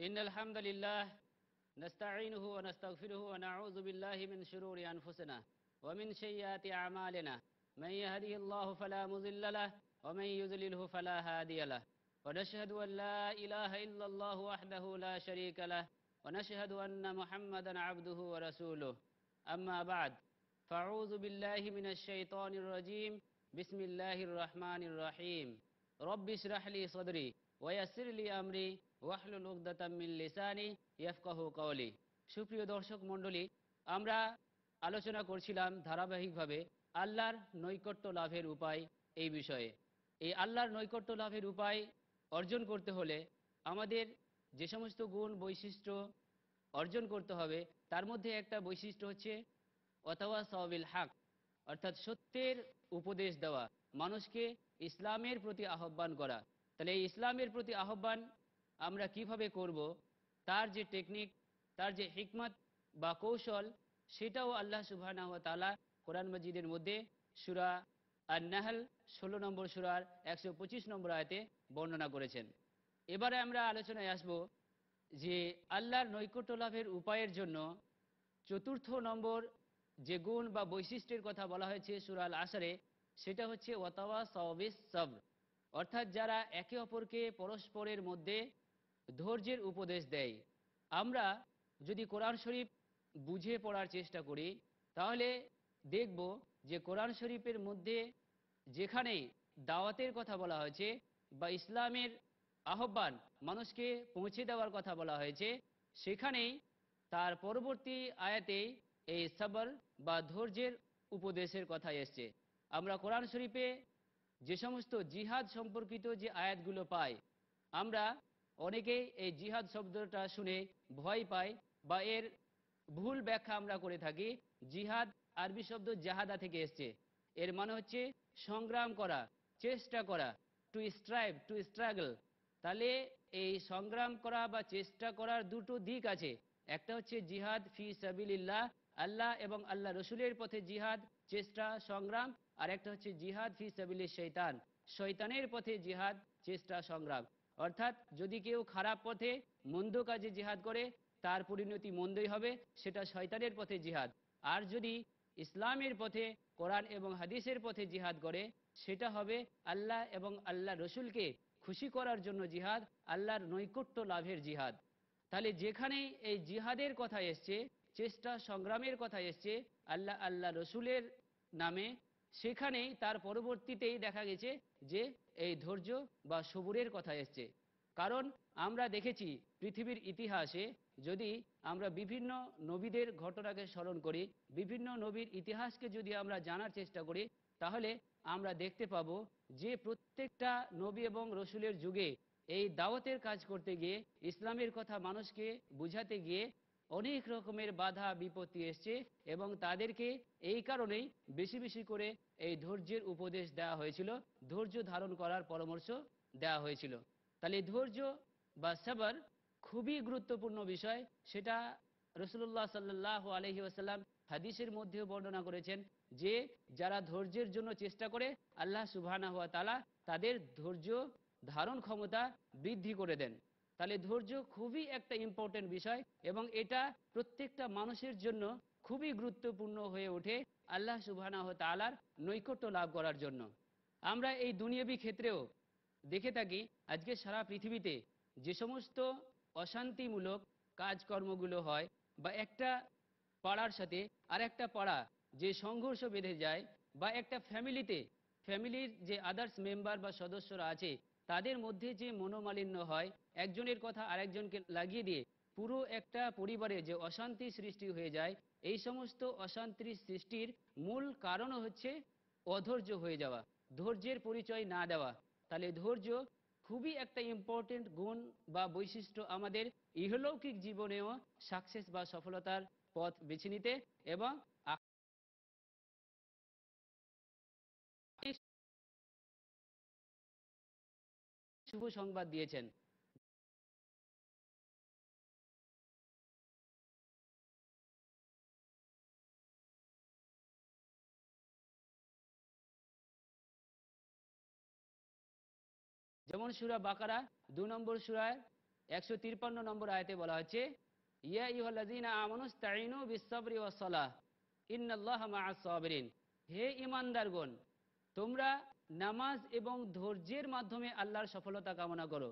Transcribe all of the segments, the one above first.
إن الحمد لله نستعينه ونستغفره ونعوذ بالله من شرور أنفسنا ومن سيئات أعمالنا من يهده الله فلا مضل له ومن يذلله فلا هادي له ونشهد أن لا إله إلا الله وحده لا شريك له ونشهد أن محمدا عبده ورسوله أما بعد فاعوذ بالله من الشيطان الرجيم بسم الله الرحمن الرحيم رب اشرح لي صدري ওয়াসিরলি আমরি ওয়াহলুল উকদাতামিল লিসানি ইয়াফকাহু কওলি সুপ্রিয় দর্শক মণ্ডলী আমরা আলোচনা করছিলাম ধারাবাহিকভাবে আল্লাহর নৈকট্য লাভের উপায় এই বিষয়ে এই আল্লাহর নৈকট্য লাভের উপায় অর্জন করতে হলে আমাদের যে সমস্ত গুণ বৈশিষ্ট্য অর্জন করতে হবে তার মধ্যে একটা বৈশিষ্ট্য হচ্ছে অথবা সাবিল হাক অর্থাৎ সত্যের উপদেশ দেওয়া মানুষকে ইসলামের প্রতি আহ্বান করা তাহলে এই ইসলামের প্রতি আহ্বান আমরা কিভাবে করব তার যে টেকনিক তার যে হিকমত বা কৌশল সেটাও আল্লাহ সুবাহ তালা কোরআন মজিদের মধ্যে সুরা আর নাহল ষোলো নম্বর সুরার একশো পঁচিশ নম্বর আয়তে বর্ণনা করেছেন এবারে আমরা আলোচনায় আসব যে আল্লাহর নৈকট্য লাভের উপায়ের জন্য চতুর্থ নম্বর যে গুণ বা বৈশিষ্ট্যের কথা বলা হয়েছে সুরাল আসারে সেটা হচ্ছে ওয়াতাওয়া সবিস সবর অর্থাৎ যারা একে অপরকে পরস্পরের মধ্যে ধৈর্যের উপদেশ দেয় আমরা যদি কোরআন শরীফ বুঝে পড়ার চেষ্টা করি তাহলে দেখব যে কোরআন শরীফের মধ্যে যেখানে দাওয়াতের কথা বলা হয়েছে বা ইসলামের আহ্বান মানুষকে পৌঁছে দেওয়ার কথা বলা হয়েছে সেখানেই তার পরবর্তী আয়াতে এই সবর বা ধৈর্যের উপদেশের কথা এসছে আমরা কোরআন শরীফে যে সমস্ত জিহাদ সম্পর্কিত যে আয়াতগুলো পাই আমরা অনেকেই এই জিহাদ শব্দটা শুনে ভয় পাই বা এর ভুল ব্যাখ্যা আমরা করে থাকি জিহাদ আরবি শব্দ জাহাদা থেকে এসছে এর মানে হচ্ছে সংগ্রাম করা চেষ্টা করা টু স্ট্রাইভ টু স্ট্রাগল তাহলে এই সংগ্রাম করা বা চেষ্টা করার দুটো দিক আছে একটা হচ্ছে জিহাদ ফি সাবিল্লাহ আল্লাহ এবং আল্লাহ রসুলের পথে জিহাদ চেষ্টা সংগ্রাম আর একটা হচ্ছে জিহাদ ফি সাবিল শৈতান শৈতানের পথে জিহাদ চেষ্টা সংগ্রাম অর্থাৎ যদি কেউ খারাপ পথে মন্দ কাজে জিহাদ করে তার পরিণতি মন্দই হবে সেটা শয়তানের পথে জিহাদ আর যদি ইসলামের পথে কোরআন এবং হাদিসের পথে জিহাদ করে সেটা হবে আল্লাহ এবং আল্লাহ রসুলকে খুশি করার জন্য জিহাদ আল্লাহর নৈকট্য লাভের জিহাদ তাহলে যেখানে এই জিহাদের কথা এসছে চেষ্টা সংগ্রামের কথা এসছে আল্লাহ আল্লাহ রসুলের নামে সেখানেই তার পরবর্তীতেই দেখা গেছে যে এই ধৈর্য বা সবুরের কথা এসছে কারণ আমরা দেখেছি পৃথিবীর ইতিহাসে যদি আমরা বিভিন্ন নবীদের ঘটনাকে স্মরণ করি বিভিন্ন নবীর ইতিহাসকে যদি আমরা জানার চেষ্টা করি তাহলে আমরা দেখতে পাব যে প্রত্যেকটা নবী এবং রসুলের যুগে এই দাওয়াতের কাজ করতে গিয়ে ইসলামের কথা মানুষকে বুঝাতে গিয়ে অনেক রকমের বাধা বিপত্তি এসছে এবং তাদেরকে এই কারণেই বেশি বেশি করে এই ধৈর্যের উপদেশ দেওয়া হয়েছিল ধৈর্য ধারণ করার পরামর্শ দেওয়া হয়েছিল তাহলে ধৈর্য বা সাবার খুবই গুরুত্বপূর্ণ বিষয় সেটা রসুল্লাহ সাল্লাহ আলহি আসাল্লাম হাদিসের মধ্যেও বর্ণনা করেছেন যে যারা ধৈর্যের জন্য চেষ্টা করে আল্লাহ হওয়া তালা তাদের ধৈর্য ধারণ ক্ষমতা বৃদ্ধি করে দেন তাহলে ধৈর্য খুবই একটা ইম্পর্টেন্ট বিষয় এবং এটা প্রত্যেকটা মানুষের জন্য খুবই গুরুত্বপূর্ণ হয়ে ওঠে আল্লাহ সুবাহ তালার নৈকট্য লাভ করার জন্য আমরা এই দুনিয়াবি ক্ষেত্রেও দেখে থাকি আজকে সারা পৃথিবীতে যে সমস্ত অশান্তিমূলক কাজকর্মগুলো হয় বা একটা পাড়ার সাথে আর একটা পাড়া যে সংঘর্ষ বেঁধে যায় বা একটা ফ্যামিলিতে ফ্যামিলির যে আদার্স মেম্বার বা সদস্যরা আছে তাদের মধ্যে যে মনোমালিন্য হয় একজনের কথা আরেকজনকে লাগিয়ে দিয়ে পুরো একটা পরিবারে যে অশান্তি সৃষ্টি হয়ে যায় এই সমস্ত অশান্তির সৃষ্টির মূল কারণ হচ্ছে অধৈর্য হয়ে যাওয়া ধৈর্যের পরিচয় না দেওয়া তাহলে ধৈর্য খুবই একটা ইম্পর্টেন্ট গুণ বা বৈশিষ্ট্য আমাদের ইহলৌকিক জীবনেও সাকসেস বা সফলতার পথ বেছে নিতে এবং শুভ সংবাদ দিয়েছেন যেমন সুরা বাকারা দু নম্বর সুরায় একশো তিরপান্ন নম্বর আয়তে বলা হচ্ছে ইয়া ইহলাজিনা আমানুস তাইনু বিশ্বরি ওসলাহ মা মাআসবিরিন হে ইমানদারগণ তোমরা নামাজ এবং ধৈর্যের মাধ্যমে আল্লাহর সফলতা কামনা করো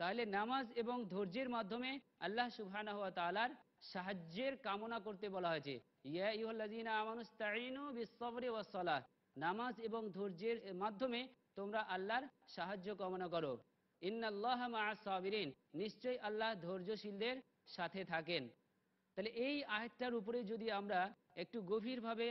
তাহলে নামাজ এবং ধৈর্যের মাধ্যমে আল্লাহ সুবহানাহু ওয়া তাআলার সাহায্যের কামনা করতে বলা হয়েছে ইয়া আইয়ুহাল্লাযীনা আমানু ইসতাঈনু বিস ওয়াস-সালাহ নামাজ এবং ধৈর্যের মাধ্যমে তোমরা আল্লাহর সাহায্য কামনা করো ইন্নাল্লাহ মাআস সাবিরিন নিশ্চয়ই আল্লাহ ধৈর্যশীলদের সাথে থাকেন তাহলে এই আয়াতটার উপরে যদি আমরা একটু গভীরভাবে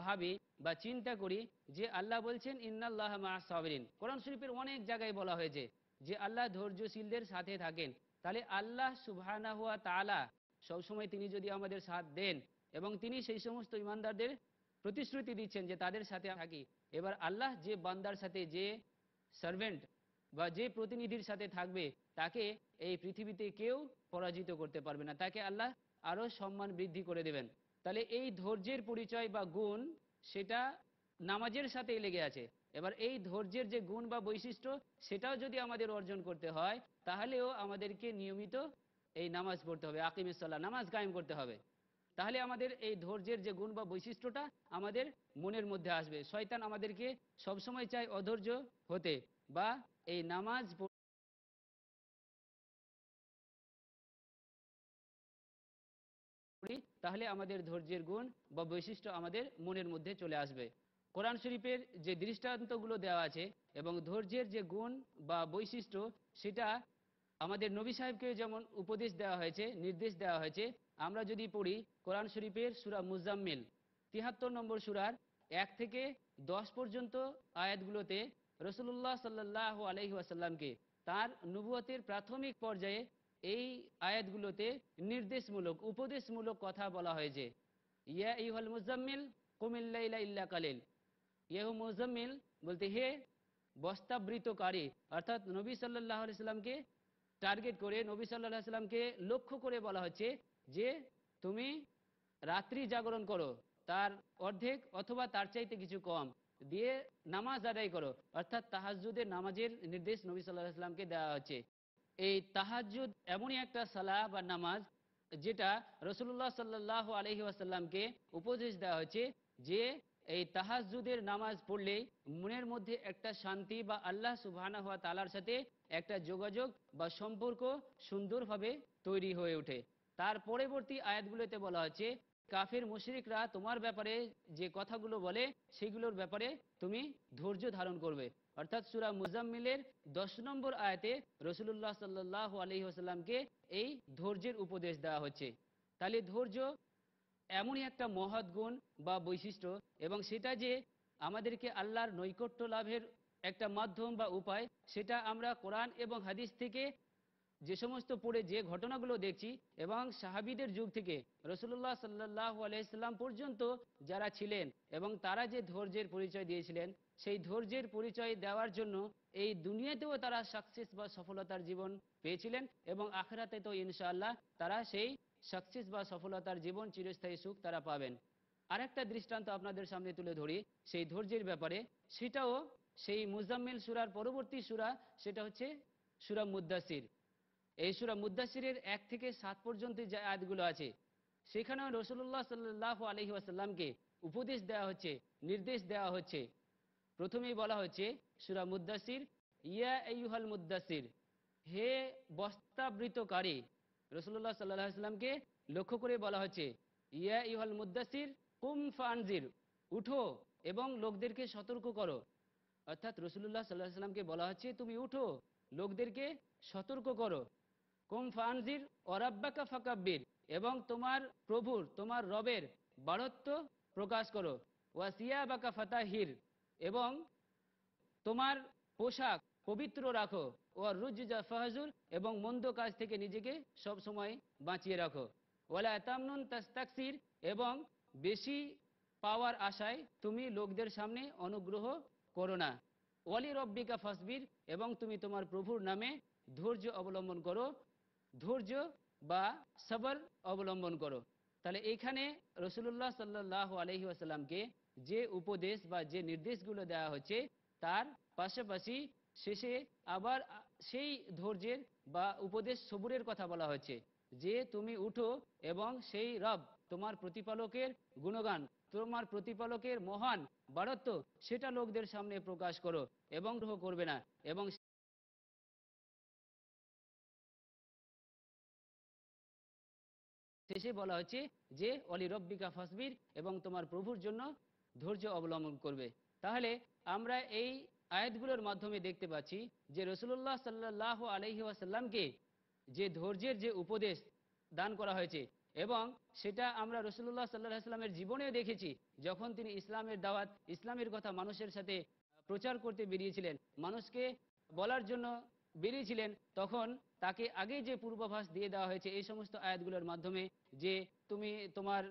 ভাবি বা চিন্তা করি যে আল্লাহ বলছেন ইন্নাল্লাহ মাহ সাবরিন কোরআন শরীফের অনেক জায়গায় বলা হয়েছে যে আল্লাহ ধৈর্যশীলদের সাথে থাকেন তাহলে আল্লাহ সুবহানা হুয়া তালা সবসময় তিনি যদি আমাদের সাথ দেন এবং তিনি সেই সমস্ত ইমানদারদের প্রতিশ্রুতি দিচ্ছেন যে তাদের সাথে থাকি এবার আল্লাহ যে বান্দার সাথে যে সার্ভেন্ট বা যে প্রতিনিধির সাথে থাকবে তাকে এই পৃথিবীতে কেউ পরাজিত করতে পারবে না তাকে আল্লাহ আরও সম্মান বৃদ্ধি করে দেবেন তাহলে এই ধৈর্যের পরিচয় বা গুণ সেটা নামাজের সাথে লেগে আছে এবার এই ধৈর্যের যে গুণ বা বৈশিষ্ট্য সেটাও যদি আমাদের অর্জন করতে হয় তাহলেও আমাদেরকে নিয়মিত এই নামাজ পড়তে হবে আকিম ইসাল্লাহ নামাজ কায়েম করতে হবে তাহলে আমাদের এই ধৈর্যের যে গুণ বা বৈশিষ্ট্যটা আমাদের মনের মধ্যে আসবে শয়তান আমাদেরকে সবসময় চায় অধৈর্য হতে বা এই নামাজ তাহলে আমাদের ধৈর্যের গুণ বা বৈশিষ্ট্য আমাদের মনের মধ্যে চলে আসবে কোরআন শরীফের যে দৃষ্টান্তগুলো দেওয়া আছে এবং ধৈর্যের যে গুণ বা বৈশিষ্ট্য সেটা আমাদের নবী সাহেবকে যেমন উপদেশ দেওয়া হয়েছে নির্দেশ দেওয়া হয়েছে আমরা যদি পড়ি কোরআন শরীফের সুরা মুজাম্মিল তিহাত্তর নম্বর সুরার এক থেকে দশ পর্যন্ত আয়াতগুলোতে রসুল্লাহ সাল্লাহ আলহি আসাল্লামকে তার নবুয়তের প্রাথমিক পর্যায়ে এই আয়াতগুলোতে নির্দেশমূলক উপদেশমূলক কথা বলা হয়েছে ইয়া ইহল মুজাম্মিল কুমিল্লা ইল্লা কালিল ইয়াহু মুজাম্মিল বলতে হে বস্তাবৃতকারী অর্থাৎ নবী সাল্লাহ সাল্লামকে টার্গেট করে নবী সাল্লাহ সাল্লামকে লক্ষ্য করে বলা হচ্ছে যে তুমি রাত্রি জাগরণ করো তার অর্ধেক অথবা তার চাইতে কিছু কম দিয়ে নামাজ আদায় করো অর্থাৎ তাহাজুদের নামাজের নির্দেশ নবী সাল্লাহ সাল্লামকে দেওয়া হচ্ছে এই তাহাজুদ এমনই একটা সালাহ বা নামাজ যেটা রসুল্লাহ সাল্লাহ আলহি আসাল্লামকে উপদেশ দেওয়া হয়েছে যে এই তাহাজুদের নামাজ পড়লে মনের মধ্যে একটা শান্তি বা আল্লাহ সুবাহানা হওয়া তালার সাথে একটা যোগাযোগ বা সম্পর্ক সুন্দরভাবে তৈরি হয়ে ওঠে তার পরবর্তী আয়াতগুলোতে বলা হচ্ছে কাফের মুশরিকরা তোমার ব্যাপারে যে কথাগুলো বলে সেগুলোর ব্যাপারে তুমি ধৈর্য ধারণ করবে অর্থাৎ সুরা মুজাম্মিলের দশ নম্বর আয়তে রসুল্লাহ সাল্লাহ আলি আসাল্লামকে এই ধৈর্যের উপদেশ দেওয়া হচ্ছে তাহলে ধৈর্য এমনই একটা মহৎ গুণ বা বৈশিষ্ট্য এবং সেটা যে আমাদেরকে আল্লাহর নৈকট্য লাভের একটা মাধ্যম বা উপায় সেটা আমরা কোরআন এবং হাদিস থেকে যে সমস্ত পড়ে যে ঘটনাগুলো দেখছি এবং সাহাবিদের যুগ থেকে রসুল্লাহ সাল্লাহ আলাইসাল্লাম পর্যন্ত যারা ছিলেন এবং তারা যে ধৈর্যের পরিচয় দিয়েছিলেন সেই ধৈর্যের পরিচয় দেওয়ার জন্য এই দুনিয়াতেও তারা সাকসেস বা সফলতার জীবন পেয়েছিলেন এবং আখরাতে তো ইনশাআল্লাহ তারা সেই সাকসেস বা সফলতার জীবন চিরস্থায়ী সুখ তারা পাবেন আরেকটা দৃষ্টান্ত আপনাদের সামনে তুলে ধরি সেই ধৈর্যের ব্যাপারে সেটাও সেই মুজাম্মিল সুরার পরবর্তী সুরা সেটা হচ্ছে সুরা মুদাসির এই সুরা মুদাসিরের এক থেকে সাত পর্যন্ত যে আয়াতগুলো আছে সেখানে রসুল্লাহ সাল্লাহ আলহি আসাল্লামকে উপদেশ দেওয়া হচ্ছে নির্দেশ দেওয়া হচ্ছে প্রথমেই বলা হচ্ছে সুরা মুদাসির ইয়া এইহল মুদাসির হে বস্তাবৃতকারী রসুল্লাহ সাল্লাহ আসলামকে লক্ষ্য করে বলা হচ্ছে ইয়া ইহল মুদাসির কুম ফানজির উঠো এবং লোকদেরকে সতর্ক করো অর্থাৎ রসুল্লাহ সাল্লাহ আসলামকে বলা হচ্ছে তুমি উঠো লোকদেরকে সতর্ক করো কুমফানজির ফানজির অরাব্বাকা ফাকাব্বির এবং তোমার প্রভুর তোমার রবের বাড়ত্ব প্রকাশ করো ওয়াসিয়া বাকা ফাতাহির এবং তোমার পোশাক পবিত্র রাখো ও রুজা ফাহাজুর এবং মন্দ কাজ থেকে নিজেকে সব সময় বাঁচিয়ে রাখো ওয়ালা তামনুন তাস্তাকসির এবং বেশি পাওয়ার আশায় তুমি লোকদের সামনে অনুগ্রহ করো না ওয়ালি রব্বিকা ফাসবির এবং তুমি তোমার প্রভুর নামে ধৈর্য অবলম্বন করো ধৈর্য বা সবর অবলম্বন করো তাহলে এখানে রসুল্লাহ সাল্লাহ আলহি আসাল্লামকে যে উপদেশ বা যে নির্দেশগুলো দেওয়া হচ্ছে তার পাশাপাশি শেষে আবার সেই ধৈর্যের বা উপদেশ সবুরের কথা বলা হচ্ছে যে তুমি উঠো এবং সেই রব তোমার প্রতিপালকের গুণগান তোমার প্রতিপালকের মহান বারত্ব সেটা লোকদের সামনে প্রকাশ করো এবং গ্রহ করবে না এবং শেষে বলা হচ্ছে যে অলি রব্বিকা ফসবির এবং তোমার প্রভুর জন্য ধৈর্য অবলম্বন করবে তাহলে আমরা এই আয়াতগুলোর মাধ্যমে দেখতে পাচ্ছি যে রসুল্লাহ সাল্লাহ আলহি আসাল্লামকে যে ধৈর্যের যে উপদেশ দান করা হয়েছে এবং সেটা আমরা রসুল্লাহ সাল্লাহ সাল্লামের জীবনেও দেখেছি যখন তিনি ইসলামের দাওয়াত ইসলামের কথা মানুষের সাথে প্রচার করতে বেরিয়েছিলেন মানুষকে বলার জন্য বেরিয়েছিলেন তখন তাকে আগে যে পূর্বাভাস দিয়ে দেওয়া হয়েছে এই সমস্ত আয়াতগুলোর মাধ্যমে যে তুমি তোমার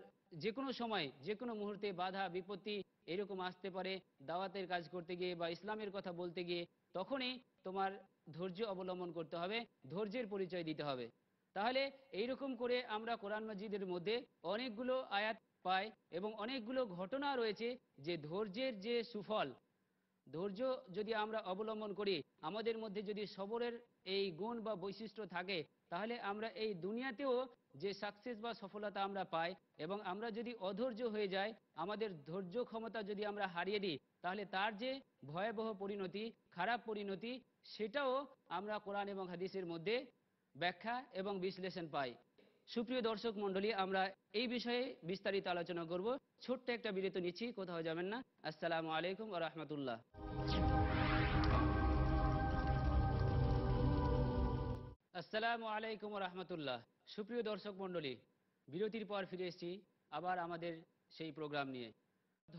যে কোনো সময় যে কোনো মুহূর্তে বাধা বিপত্তি এরকম আসতে পারে দাওয়াতের কাজ করতে গিয়ে বা ইসলামের কথা বলতে গিয়ে তখনই তোমার ধৈর্য অবলম্বন করতে হবে ধৈর্যের পরিচয় দিতে হবে তাহলে এইরকম করে আমরা কোরআন মসজিদের মধ্যে অনেকগুলো আয়াত পাই এবং অনেকগুলো ঘটনা রয়েছে যে ধৈর্যের যে সুফল ধৈর্য যদি আমরা অবলম্বন করি আমাদের মধ্যে যদি সবরের এই গুণ বা বৈশিষ্ট্য থাকে তাহলে আমরা এই দুনিয়াতেও যে সাকসেস বা সফলতা আমরা পাই এবং আমরা যদি অধৈর্য হয়ে যাই আমাদের ধৈর্য ক্ষমতা যদি আমরা হারিয়ে দিই তাহলে তার যে ভয়াবহ পরিণতি খারাপ পরিণতি সেটাও আমরা কোরআন এবং হাদিসের মধ্যে ব্যাখ্যা এবং বিশ্লেষণ পাই সুপ্রিয় দর্শক মন্ডলী আমরা এই বিষয়ে বিস্তারিত আলোচনা করব ছোট্ট একটা বিরত নিচ্ছি কোথাও যাবেন না আসসালামু আলাইকুম রহমতুল্লাহ আসসালামু আলাইকুম রহমতুল্লাহ সুপ্রিয় দর্শক মণ্ডলী বিরতির পর ফিরে এসেছি আবার আমাদের সেই প্রোগ্রাম নিয়ে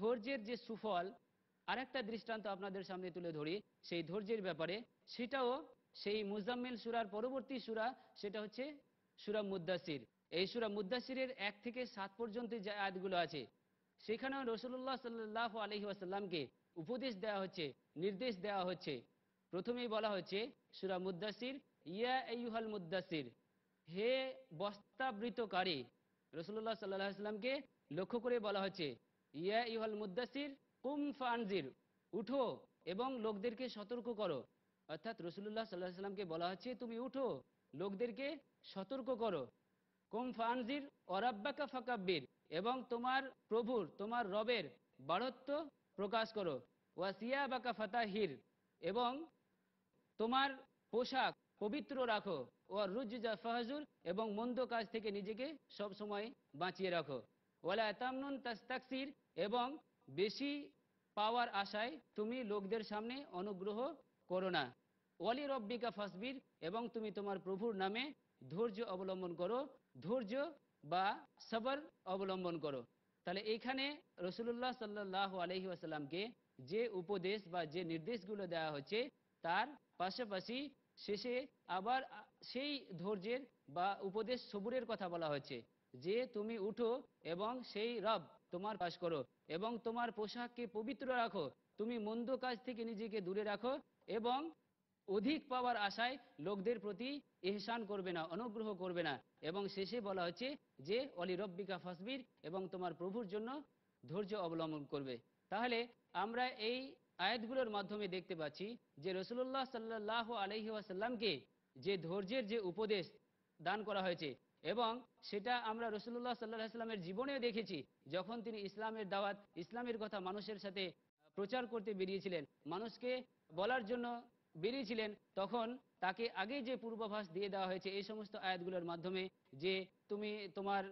ধৈর্যের যে সুফল আরেকটা দৃষ্টান্ত আপনাদের সামনে তুলে ধরি সেই ধৈর্যের ব্যাপারে সেটাও সেই মুজাম্মিল সুরার পরবর্তী সুরা সেটা হচ্ছে সুরা মুদাসির এই সুরা মুদাসিরের এক থেকে সাত পর্যন্ত যে আয়াতগুলো আছে সেখানেও রসুল্লাহ সাল্লাহ আলহি আসাল্লামকে উপদেশ দেওয়া হচ্ছে নির্দেশ দেওয়া হচ্ছে প্রথমেই বলা হচ্ছে সুরা মুদাসির ইয়া মুদাসির হে বস্তাবৃতকারী রসুল্লাহ সাল্লাহ লক্ষ্য করে বলা হচ্ছে ইয়া মুদাসির কুম ফানজির উঠো এবং লোকদেরকে সতর্ক করো অর্থাৎ রসুল্লাহ সাল্লাহ বলা হচ্ছে তুমি উঠো লোকদেরকে সতর্ক করো কুম ফানজির অরাব্বাকা ফাকাব্বির এবং তোমার প্রভুর তোমার রবের বাড়ত্ব প্রকাশ করো ওয়াসিয়া বাকা ফাতাহির এবং তোমার পোশাক পবিত্র রাখো ও রুজা ফাহাজুর এবং মন্দ কাজ থেকে নিজেকে সব সময় বাঁচিয়ে রাখো ওলা তামনুন তাস্তাকসির এবং বেশি পাওয়ার আশায় তুমি লোকদের সামনে অনুগ্রহ করো না ওয়ালি রব্বিকা ফাসবির এবং তুমি তোমার প্রভুর নামে ধৈর্য অবলম্বন করো ধৈর্য বা সবর অবলম্বন করো তাহলে এইখানে রসুল্লাহ সাল্লাহ আলহি আসাল্লামকে যে উপদেশ বা যে নির্দেশগুলো দেওয়া হচ্ছে তার পাশাপাশি শেষে আবার সেই ধৈর্যের বা উপদেশ সবুরের কথা বলা হয়েছে যে তুমি উঠো এবং সেই রব তোমার কাজ করো এবং তোমার পোশাককে পবিত্র রাখো তুমি মন্দ কাজ থেকে নিজেকে দূরে রাখো এবং অধিক পাওয়ার আশায় লোকদের প্রতি এহসান করবে না অনুগ্রহ করবে না এবং শেষে বলা হচ্ছে যে অলি রব্বিকা ফাসবির এবং তোমার প্রভুর জন্য ধৈর্য অবলম্বন করবে তাহলে আমরা এই আয়াতগুলোর মাধ্যমে দেখতে পাচ্ছি যে রসুল্লাহ সাল্লাহ আলহি আসাল্লামকে যে ধৈর্যের যে উপদেশ দান করা হয়েছে এবং সেটা আমরা রসুল্লাহ সাল্লাহ আসলামের জীবনেও দেখেছি যখন তিনি ইসলামের দাওয়াত ইসলামের কথা মানুষের সাথে প্রচার করতে বেরিয়েছিলেন মানুষকে বলার জন্য বেরিয়েছিলেন তখন তাকে আগে যে পূর্বাভাস দিয়ে দেওয়া হয়েছে এই সমস্ত আয়াতগুলোর মাধ্যমে যে তুমি তোমার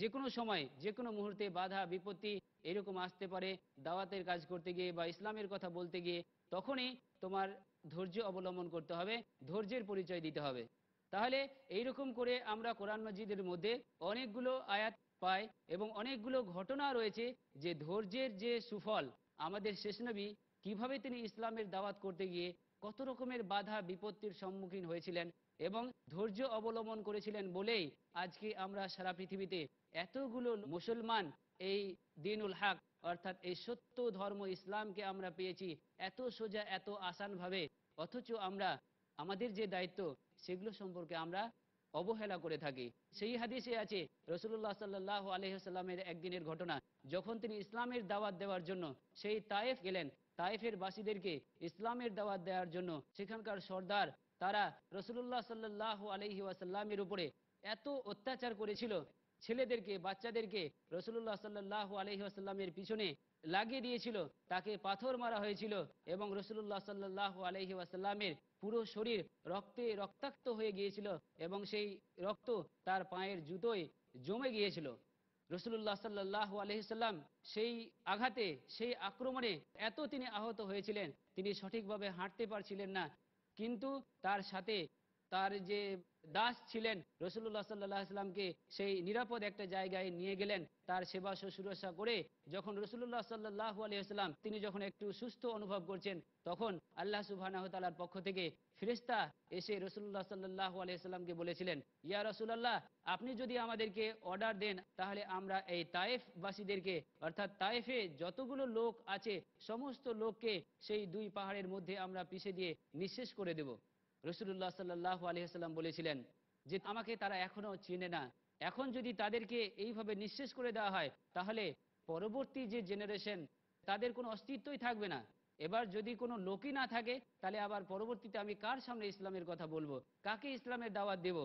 যে কোনো সময় যে কোনো মুহূর্তে বাধা বিপত্তি এরকম আসতে পারে দাওয়াতের কাজ করতে গিয়ে বা ইসলামের কথা বলতে গিয়ে তখনই তোমার ধৈর্য অবলম্বন করতে হবে ধৈর্যের পরিচয় দিতে হবে তাহলে এইরকম করে আমরা কোরআন মজিদের মধ্যে অনেকগুলো আয়াত পাই এবং অনেকগুলো ঘটনা রয়েছে যে ধৈর্যের যে সুফল আমাদের শেষ নবী কীভাবে তিনি ইসলামের দাওয়াত করতে গিয়ে কত রকমের বাধা বিপত্তির সম্মুখীন হয়েছিলেন এবং ধৈর্য অবলম্বন করেছিলেন বলেই আজকে আমরা সারা পৃথিবীতে এতগুলো মুসলমান এই দিনুল হাক অর্থাৎ এই সত্য ধর্ম ইসলামকে আমরা পেয়েছি এত সোজা এত আসানভাবে অথচ আমরা আমাদের যে দায়িত্ব সেগুলো সম্পর্কে আমরা অবহেলা করে থাকি সেই হাদিসে আছে রসুল্লাহ সাল্লাহ আলহামের একদিনের ঘটনা যখন তিনি ইসলামের দাওয়াত দেওয়ার জন্য সেই তায়েফ গেলেন তায়েফের বাসীদেরকে ইসলামের দাওয়াত দেওয়ার জন্য সেখানকার সর্দার তারা রসুল্লাহ সাল্লাহ আলহি ওয়াসাল্লামের উপরে এত অত্যাচার করেছিল ছেলেদেরকে বাচ্চাদেরকে রসুল্লাহ সাল্লাহ আলহিহাস্লামের পিছনে লাগিয়ে দিয়েছিল তাকে পাথর মারা হয়েছিল এবং রসুল্লাহ সাল্লাহ আলহি ওয়াসাল্লামের পুরো শরীর রক্তে রক্তাক্ত হয়ে গিয়েছিল এবং সেই রক্ত তার পায়ের জুতোয় জমে গিয়েছিল রসুল্লাহ সাল্লাহ আলহিসাল্লাম সেই আঘাতে সেই আক্রমণে এত তিনি আহত হয়েছিলেন তিনি সঠিকভাবে হাঁটতে পারছিলেন না কিন্তু তার সাথে তার যে দাস ছিলেন রসুল্লাহ সাল্লাহামকে সেই নিরাপদ একটা জায়গায় নিয়ে গেলেন তার সেবা শুশ্রূষা করে যখন রসুল্লাহ সাল্লাহ আলিয়াল্লাম তিনি যখন একটু সুস্থ অনুভব করছেন তখন আল্লাহ সুবাহ তালার পক্ষ থেকে ফিরিস্তা এসে রসুল্লাহ সাল্লাহ আলিয়াল্লামকে বলেছিলেন ইয়া রসুল্লাহ আপনি যদি আমাদেরকে অর্ডার দেন তাহলে আমরা এই তায়েফবাসীদেরকে অর্থাৎ তায়েফে যতগুলো লোক আছে সমস্ত লোককে সেই দুই পাহাড়ের মধ্যে আমরা পিছিয়ে দিয়ে নিঃশেষ করে দেব রসুল্লাহ সাল্লাহ আলহিহাল্লাম বলেছিলেন যে আমাকে তারা এখনও চিনে না এখন যদি তাদেরকে এইভাবে নিঃশেষ করে দেওয়া হয় তাহলে পরবর্তী যে জেনারেশন তাদের কোনো অস্তিত্বই থাকবে না এবার যদি কোনো লোকই না থাকে তাহলে আবার পরবর্তীতে আমি কার সামনে ইসলামের কথা বলবো কাকে ইসলামের দাওয়াত দেব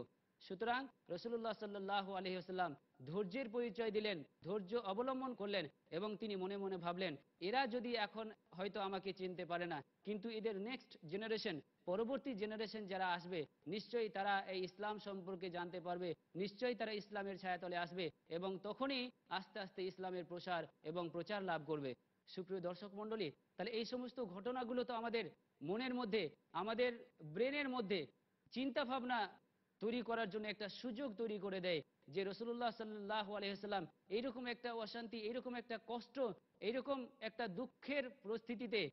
সুতরাং রসুল্লাহ সাল্লাহ আলহি আসাল্লাম ধৈর্যের পরিচয় দিলেন ধৈর্য অবলম্বন করলেন এবং তিনি মনে মনে ভাবলেন এরা যদি এখন হয়তো আমাকে চিনতে পারে না কিন্তু এদের নেক্সট জেনারেশন পরবর্তী জেনারেশন যারা আসবে নিশ্চয়ই তারা এই ইসলাম সম্পর্কে জানতে পারবে নিশ্চয়ই তারা ইসলামের ছায়াতলে আসবে এবং তখনই আস্তে আস্তে ইসলামের প্রসার এবং প্রচার লাভ করবে সুপ্রিয় দর্শক মন্ডলী তাহলে এই সমস্ত ঘটনাগুলো তো আমাদের মনের মধ্যে আমাদের ব্রেনের মধ্যে চিন্তা ভাবনা তৈরি করার জন্য একটা সুযোগ তৈরি করে দেয় যে রসুল্লাহ সাল্লাহ আলহিহাল্লাম এইরকম একটা অশান্তি এইরকম একটা কষ্ট এইরকম একটা দুঃখের পরিস্থিতিতে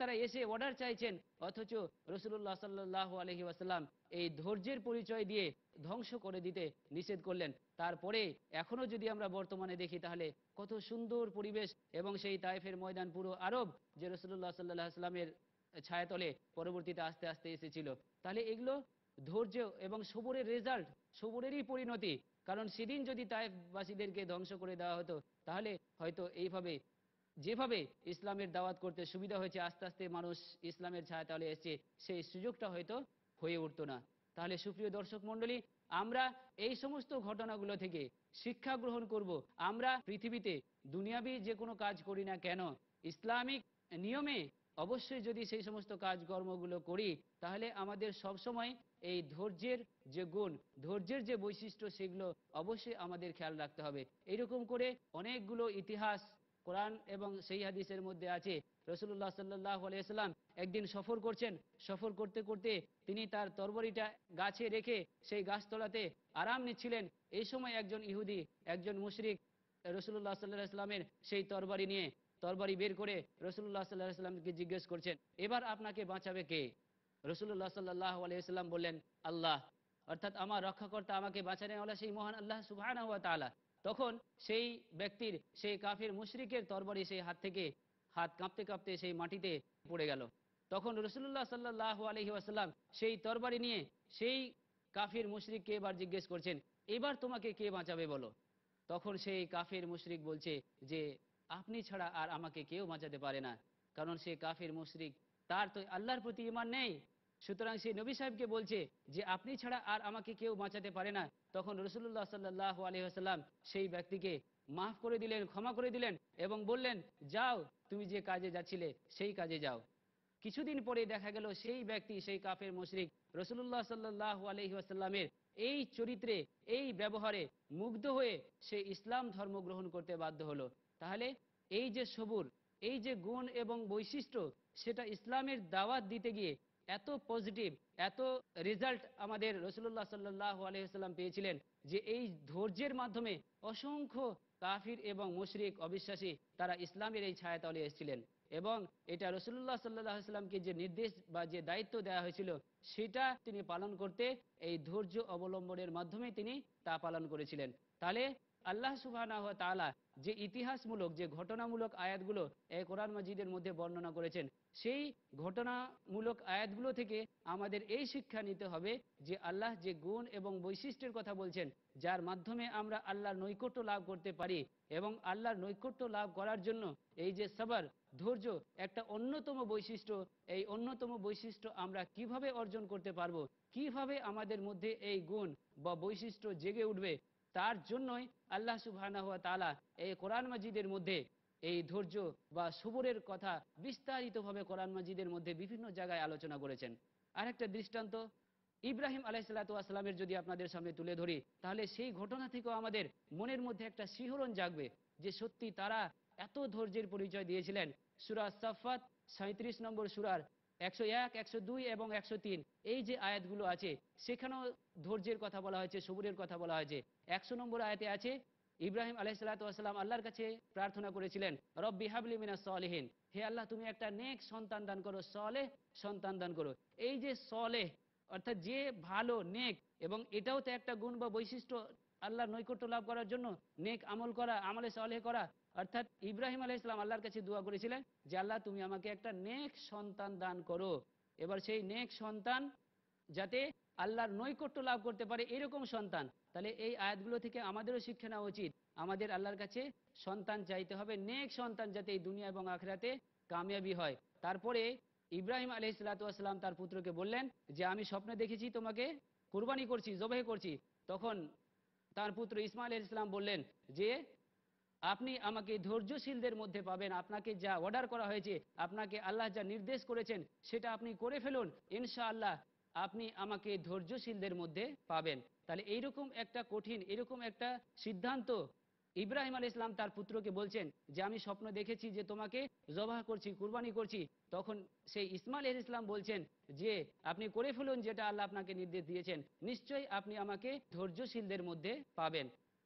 তারা এসে অর্ডার চাইছেন অথচ রসুল্লাহ সাল্লাহ আলহি আসাল্লাম এই ধৈর্যের পরিচয় দিয়ে ধ্বংস করে দিতে নিষেধ করলেন তারপরে এখনো যদি আমরা বর্তমানে দেখি তাহলে কত সুন্দর পরিবেশ এবং সেই তাইফের ময়দান পুরো আরব যে রসুল্লাহ সাল্লাহ আসলামের ছায়াতলে পরবর্তীতে আস্তে আস্তে এসেছিল তাহলে এগুলো ধৈর্য এবং সবরের রেজাল্ট সবরেরই পরিণতি কারণ সেদিন যদি তায়েফবাসীদেরকে ধ্বংস করে দেওয়া হতো তাহলে হয়তো এইভাবে যেভাবে ইসলামের দাওয়াত করতে সুবিধা হয়েছে আস্তে আস্তে মানুষ ইসলামের ছায়া তাহলে এসছে সেই সুযোগটা হয়তো হয়ে উঠত না তাহলে সুপ্রিয় দর্শক মন্ডলী আমরা এই সমস্ত ঘটনাগুলো থেকে শিক্ষা গ্রহণ করব আমরা পৃথিবীতে দুনিয়াবি যে কোনো কাজ করি না কেন ইসলামিক নিয়মে অবশ্যই যদি সেই সমস্ত কাজকর্মগুলো করি তাহলে আমাদের সবসময় এই ধৈর্যের যে গুণ ধৈর্যের যে বৈশিষ্ট্য সেগুলো অবশ্যই আমাদের খেয়াল রাখতে হবে এরকম করে অনেকগুলো ইতিহাস কোরআন এবং সেই হাদিসের মধ্যে আছে রসুল্লাহ সাল্লাহ আলিয়াল্লাম একদিন সফর করছেন সফর করতে করতে তিনি তার তরবরিটা গাছে রেখে সেই গাছতলাতে আরাম নিচ্ছিলেন এই সময় একজন ইহুদি একজন মুশরিক রসুল্লাহ সাল্লাহ ইসলামের সেই তরবারি নিয়ে তরবারি বের করে রসুল্লাহ সাল্লাহ সাল্লামকে জিজ্ঞেস করছেন এবার আপনাকে বাঁচাবে কে রসুল্লাহ সাল্লাহ আলিয়াল্লাম বললেন আল্লাহ অর্থাৎ আমার রক্ষাকর্তা আমাকে বাঁচানো হলে সেই মহান আল্লাহ হওয়া তালা তখন সেই ব্যক্তির সেই কাফের মুশরিকের তরবারি সেই হাত থেকে হাত কাঁপতে কাঁপতে সেই মাটিতে পড়ে গেল তখন রসুল্লাহ সাল্লাহ আলহি আসাল্লাম সেই তরবারি নিয়ে সেই কাফির মুশরিককে এবার জিজ্ঞেস করছেন এবার তোমাকে কে বাঁচাবে বলো তখন সেই কাফের মুশরিক বলছে যে আপনি ছাড়া আর আমাকে কেউ বাঁচাতে পারে না কারণ সে কাফির মুশরিক তার তো আল্লাহর প্রতি ইমান নেই সুতরাং সে নবী সাহেবকে বলছে যে আপনি ছাড়া আর আমাকে কেউ বাঁচাতে পারে না তখন রসুল্লাহ সাল্লাহ আলহিহাস্লাম সেই ব্যক্তিকে মাফ করে দিলেন ক্ষমা করে দিলেন এবং বললেন যাও তুমি যে কাজে যাচ্ছিলে সেই কাজে যাও কিছুদিন পরে দেখা গেল সেই ব্যক্তি সেই কাফের মুশরিক রসুল্লাহ সাল্লাহ আলহি আসাল্লামের এই চরিত্রে এই ব্যবহারে মুগ্ধ হয়ে সে ইসলাম ধর্ম গ্রহণ করতে বাধ্য হলো তাহলে এই যে সবুর এই যে গুণ এবং বৈশিষ্ট্য সেটা ইসলামের দাওয়াত দিতে গিয়ে এত পজিটিভ এত রেজাল্ট আমাদের রসুল্লাহ সাল্লাহ আলহিহাল্লাম পেয়েছিলেন যে এই ধৈর্যের মাধ্যমে অসংখ্য কাফির এবং মুশরিক অবিশ্বাসী তারা ইসলামের এই ছায়াতলে এসেছিলেন এবং এটা রসুল্লাহ সাল্লাহ ইসলামকে যে নির্দেশ বা যে দায়িত্ব দেওয়া হয়েছিল সেটা তিনি পালন করতে এই ধৈর্য অবলম্বনের মাধ্যমে তিনি তা পালন করেছিলেন তাহলে আল্লাহ সুবাহ যে ইতিহাসমূলক যে ঘটনামূলক আয়াতগুলো এই কোরআন মজিদের মধ্যে বর্ণনা করেছেন সেই ঘটনামূলক আয়াতগুলো থেকে আমাদের এই শিক্ষা নিতে হবে যে আল্লাহ যে গুণ এবং বৈশিষ্ট্যের কথা বলছেন যার মাধ্যমে আমরা আল্লাহর নৈকট্য লাভ করতে পারি এবং আল্লাহর নৈকট্য লাভ করার জন্য এই যে সবার ধৈর্য একটা অন্যতম বৈশিষ্ট্য এই অন্যতম বৈশিষ্ট্য আমরা কিভাবে অর্জন করতে পারবো কিভাবে আমাদের মধ্যে এই গুণ বা বৈশিষ্ট্য জেগে উঠবে তার জন্যই আল্লাহ সুবাহ এই কোরআন মাজিদের মধ্যে এই ধৈর্য বা সুবরের কথা বিস্তারিতভাবে কোরআন মাজিদের মধ্যে বিভিন্ন জায়গায় আলোচনা করেছেন আরেকটা দৃষ্টান্ত ইব্রাহিম আলাহ আলাইসালাতামের যদি আপনাদের সামনে তুলে ধরি তাহলে সেই ঘটনা থেকেও আমাদের মনের মধ্যে একটা শিহরণ জাগবে যে সত্যি তারা এত ধৈর্যের পরিচয় দিয়েছিলেন সুরা সাফাত সাঁত্রিশ নম্বর সুরার একশো এক একশো দুই এবং একশো তিন এই যে আয়াতগুলো আছে সেখানেও ধৈর্যের কথা বলা হয়েছে সবুরের কথা বলা হয়েছে একশো নম্বর আয়াতে আছে ইব্রাহিম আলাইসালাতাম আল্লাহর কাছে প্রার্থনা করেছিলেন রব্বি হাবলি মিনা সলেহীন হে আল্লাহ তুমি একটা নেক সন্তান দান করো সলেহ সন্তান দান করো এই যে সলেহ অর্থাৎ যে ভালো নেক এবং এটাও তো একটা গুণ বা বৈশিষ্ট্য আল্লাহর নৈকট্য লাভ করার জন্য নেক আমল করা আমলে সলেহ করা অর্থাৎ ইব্রাহিম আলাই ইসলাম আল্লাহর কাছে দোয়া করেছিলেন যে আল্লাহ তুমি আমাকে একটা নেক সন্তান দান করো এবার সেই নেক সন্তান যাতে আল্লাহর নৈকট্য লাভ করতে পারে এরকম সন্তান তাহলে এই আয়াতগুলো থেকে আমাদেরও শিক্ষা নেওয়া উচিত আমাদের আল্লাহর কাছে সন্তান চাইতে হবে নেক সন্তান যাতে এই দুনিয়া এবং আখরাতে কামিয়াবি হয় তারপরে ইব্রাহিম আলহ সালাতাম তার পুত্রকে বললেন যে আমি স্বপ্নে দেখেছি তোমাকে কুরবানি করছি জবাই করছি তখন তার পুত্র ইসমাইল ইসলাম বললেন যে আপনি আমাকে ধৈর্যশীলদের মধ্যে পাবেন আপনাকে যা অর্ডার করা হয়েছে আপনাকে আল্লাহ যা নির্দেশ করেছেন সেটা আপনি করে ফেলুন ইনশা আল্লাহ আপনি আমাকে ধৈর্যশীলদের মধ্যে পাবেন তাহলে এইরকম একটা কঠিন এরকম একটা সিদ্ধান্ত ইব্রাহিম আল ইসলাম তার পুত্রকে বলছেন যে আমি স্বপ্ন দেখেছি যে তোমাকে জবাহ করছি কুরবানি করছি তখন সেই ইসমাইল আল ইসলাম বলছেন যে আপনি করে ফেলুন যেটা আল্লাহ আপনাকে নির্দেশ দিয়েছেন নিশ্চয়ই আপনি আমাকে ধৈর্যশীলদের মধ্যে পাবেন